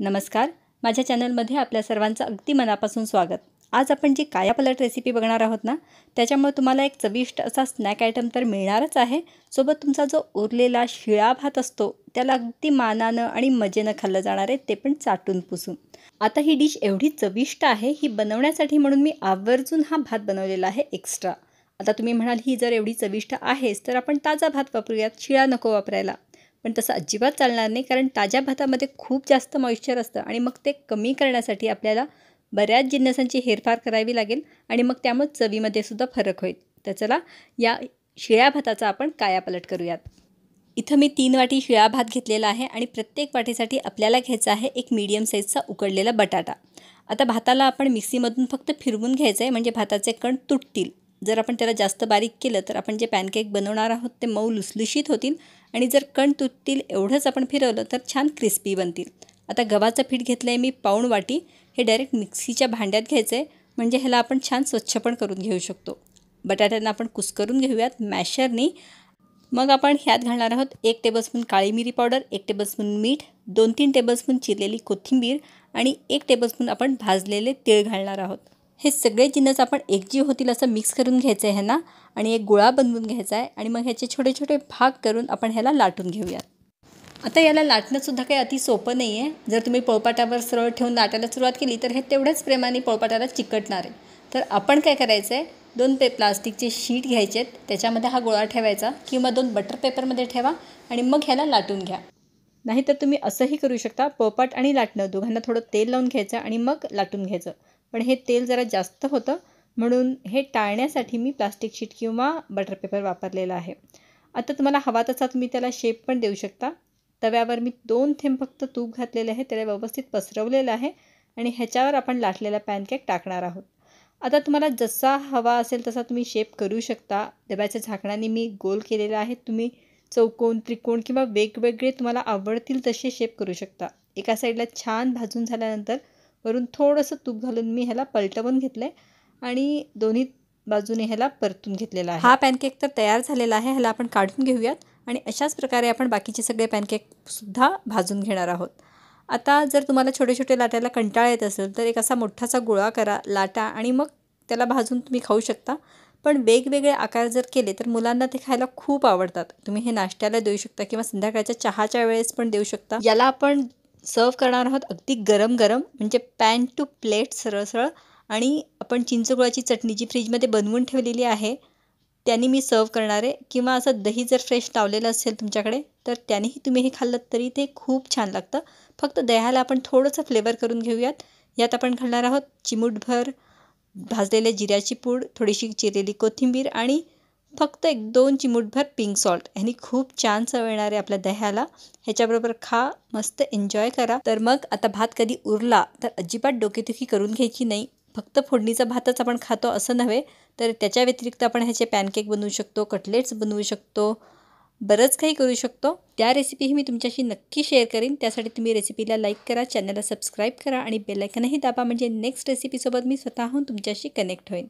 नमस्कार माझ्या चॅनलमध्ये आपल्या सर्वांचं अगदी मनापासून स्वागत आज आपण जी कायापलट रेसिपी बघणार आहोत ना त्याच्यामुळे तुम्हाला एक चविष्ट असा स्नॅक आयटम तर मिळणारच आहे सोबत तुमचा जो उरलेला शिळा भात असतो त्याला अगदी मानानं आणि मजेनं खाल्लं जाणार आहे ते पण चाटून पुसून आता ही डिश एवढी चविष्ट आहे ही बनवण्यासाठी म्हणून मी आवर्जून हा भात बनवलेला आहे एक्स्ट्रा आता तुम्ही म्हणाल ही जर एवढी चविष्ट आहेच तर आपण ताजा भात वापरूयात शिळा नको वापरायला पण तसं अजिबात चालणार नाही कारण ताज्या भातामध्ये खूप जास्त मॉइश्चर असतं आणि मग ते कमी करण्यासाठी आपल्याला बऱ्याच जिन्नसांची हेरफार करावी लागेल आणि मग त्यामुळे चवीमध्ये सुद्धा फरक होईल तर चला या शिळ्या भाताचा आपण कायापलट करूयात इथं मी तीन वाटी शिळा भात घेतलेला आहे आणि प्रत्येक वाटीसाठी आपल्याला घ्यायचा आहे एक मीडियम साईजचा उकडलेला बटाटा आता भाताला आपण मिक्सीमधून फक्त फिरवून घ्यायचं आहे म्हणजे भाताचे कण तुटतील जर आपण त्याला जास्त बारीक केलं तर आपण जे पॅनकेक बनवणार आहोत ते मऊ लुसलुशीत होतील आणि जर कण तुटतील एवढंच आपण फिरवलं तर छान क्रिस्पी बनतील आता गव्हाचं पीठ घेतलं आहे मी पाऊण वाटी हे डायरेक्ट मिक्सीच्या भांड्यात घ्यायचं आहे म्हणजे ह्याला आपण छान स्वच्छ पण करून घेऊ शकतो बटाट्यांना आपण कुस्करून घेऊयात मॅशरनी मग आपण ह्यात घालणार आहोत एक टेबलस्पून काळी मिरी पावडर एक टेबलस्पून मीठ दोन तीन टेबलस्पून चिरलेली कोथिंबीर आणि एक टेबलस्पून आपण भाजलेले तीळ घालणार आहोत हे सगळे जिन्नस आपण एकजीव होतील असं मिक्स करून घ्यायचं आहे ना आणि एक गोळा बनवून घ्यायचा आहे आणि मग ह्याचे छोटे छोटे भाग करून आपण ह्याला लाटून घेऊयात आता याला लाटणंसुद्धा काही अति सोपं नाही आहे जर तुम्ही पोळपाटावर सरळ ठेवून लाटायला सुरुवात केली तर हे तेवढ्याच प्रेमाने पोळपाटाला चिकटणार आहे तर आपण काय करायचं आहे दोन पे प्लास्टिकचे शीट घ्यायचे आहेत त्याच्यामध्ये हा गोळा ठेवायचा किंवा दोन बटर पेपरमध्ये ठेवा आणि मग ह्याला लाटून घ्या नाहीतर तुम्ही असंही करू शकता पोपाट आणि लाटणं दोघांना थोडं तेल लावून घ्यायचं आणि मग लाटून घ्यायचं पण हे तेल जरा जास्त होतं म्हणून हे टाळण्यासाठी मी प्लास्टिक शीट किंवा बटर पेपर वापरलेला आहे आता तुम्हाला हवा तसा तुम्ही त्याला शेप पण देऊ शकता तव्यावर मी दोन थेंब फक्त तूप घातलेले आहे त्याला व्यवस्थित पसरवलेलं आहे आणि ह्याच्यावर आपण लाटलेला पॅनकेक टाकणार आहोत आता तुम्हाला जसा हवा असेल तसा तुम्ही शेप करू शकता डब्याच्या झाकणाने मी गोल केलेला आहे तुम्ही चौकोन त्रिकोण किंवा वेगवेगळे तुम्हाला आवडतील तसे शेप करू शकता एका साईडला छान भाजून झाल्यानंतर वरून थोडंसं तूप घालून मी ह्याला पलटवून घेतलं आहे आणि दोन्ही बाजूने ह्याला परतून घेतलेला आहे हा पॅनकेक तर तयार झालेला आहे ह्याला आपण काढून घेऊयात आणि अशाच प्रकारे आपण बाकीचे सगळे पॅनकेकसुद्धा भाजून घेणार आहोत आता जर तुम्हाला छोटे छोटे लाट्याला कंटाळा येत असेल तर एक असा मोठासा गोळा करा लाटा आणि मग त्याला भाजून तुम्ही खाऊ शकता पण वेगवेगळे आकार जर केले तर मुलांना ते खायला खूप आवडतात तुम्ही हे नाश्त्याला देऊ शकता किंवा संध्याकाळच्या चहाच्या वेळेस पण देऊ शकता याला आपण सर्व करणार आहोत अगदी गरम गरम म्हणजे पॅन टू प्लेट सरळ सरळ आणि आपण चिंचगुळाची चटणी जी फ्रीजमध्ये बनवून ठेवलेली आहे त्यांनी मी सर्व करणार आहे किंवा असं दही जर फ्रेश लावलेलं असेल तुमच्याकडे तर त्यानेही तुम्ही हे खाल्लं तरी ते खूप छान लागतं फक्त दह्याला आपण थोडंसं फ्लेवर करून घेऊयात यात आपण घालणार आहोत चिमूटभर भाजलेल्या जिऱ्याची पूड थोडीशी चिरलेली कोथिंबीर आणि फक्त एक दोन चिमूटभर पिंक सॉल्ट ह्यानी खूप छान चव येणार आहे आपल्या दह्याला ह्याच्याबरोबर खा मस्त एन्जॉय करा तर मग आता भात कधी उरला तर अजिबात डोकेदुखी करून घ्यायची नाही फक्त फोडणीचा भातच आपण खातो असं नव्हे तर त्याच्या व्यतिरिक्त आपण ह्याचे पॅनकेक बनवू शकतो कटलेट्स बनवू शकतो बरंच काही करू शकतो त्या रेसिपीही मी तुमच्याशी नक्की शेअर करीन त्यासाठी तुम्ही रेसिपीला लाईक करा चॅनलला सबस्क्राईब करा आणि बेलायकनही दाबा म्हणजे नेक्स्ट रेसिपीसोबत मी स्वतःहून तुमच्याशी कनेक्ट होईन